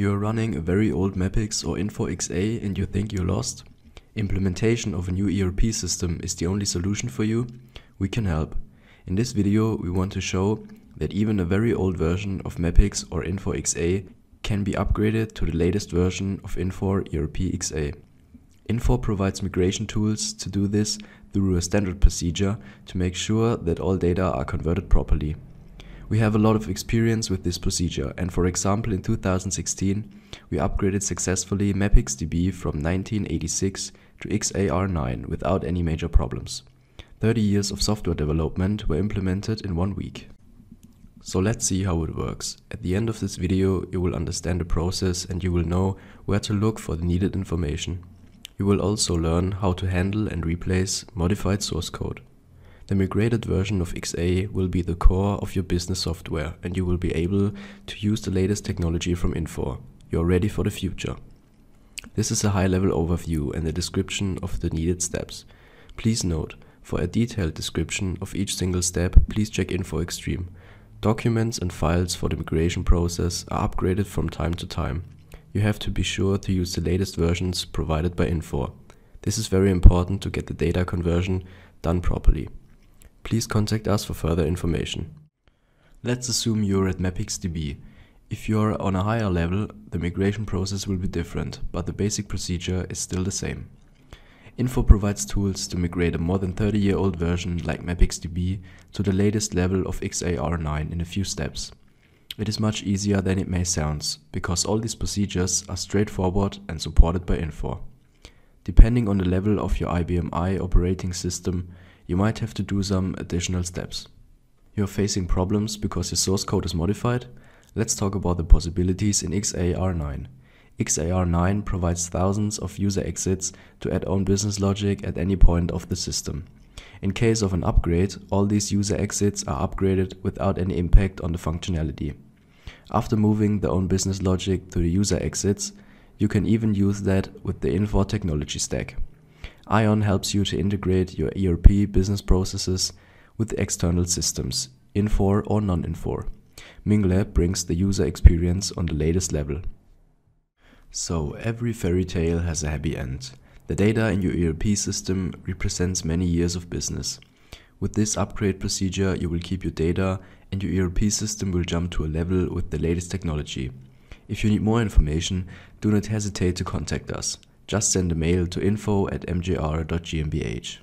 You are running a very old Mapix or InfoXA and you think you're lost? Implementation of a new ERP system is the only solution for you? We can help. In this video we want to show that even a very old version of Mapix or InfoXA can be upgraded to the latest version of Info ERP XA. Info provides migration tools to do this through a standard procedure to make sure that all data are converted properly. We have a lot of experience with this procedure and for example in 2016 we upgraded successfully MapXDB from 1986 to XAR9 without any major problems. 30 years of software development were implemented in one week. So let's see how it works. At the end of this video you will understand the process and you will know where to look for the needed information. You will also learn how to handle and replace modified source code. The migrated version of XA will be the core of your business software and you will be able to use the latest technology from Infor. You're ready for the future. This is a high level overview and a description of the needed steps. Please note, for a detailed description of each single step, please check Info Extreme. Documents and files for the migration process are upgraded from time to time. You have to be sure to use the latest versions provided by Infor. This is very important to get the data conversion done properly please contact us for further information. Let's assume you're at MapixDB. If you're on a higher level, the migration process will be different, but the basic procedure is still the same. Info provides tools to migrate a more than 30 year old version like MapixDB to the latest level of XAR9 in a few steps. It is much easier than it may sound, because all these procedures are straightforward and supported by Info. Depending on the level of your IBM i operating system, you might have to do some additional steps. You're facing problems because your source code is modified? Let's talk about the possibilities in XAR9. XAR9 provides thousands of user exits to add on business logic at any point of the system. In case of an upgrade, all these user exits are upgraded without any impact on the functionality. After moving the own business logic to the user exits, you can even use that with the Infor technology stack. Ion helps you to integrate your ERP business processes with external systems, Infor or non-Infor. Mingle brings the user experience on the latest level. So every fairy tale has a happy end. The data in your ERP system represents many years of business. With this upgrade procedure, you will keep your data and your ERP system will jump to a level with the latest technology. If you need more information, do not hesitate to contact us just send a mail to info at mjr.gmbh.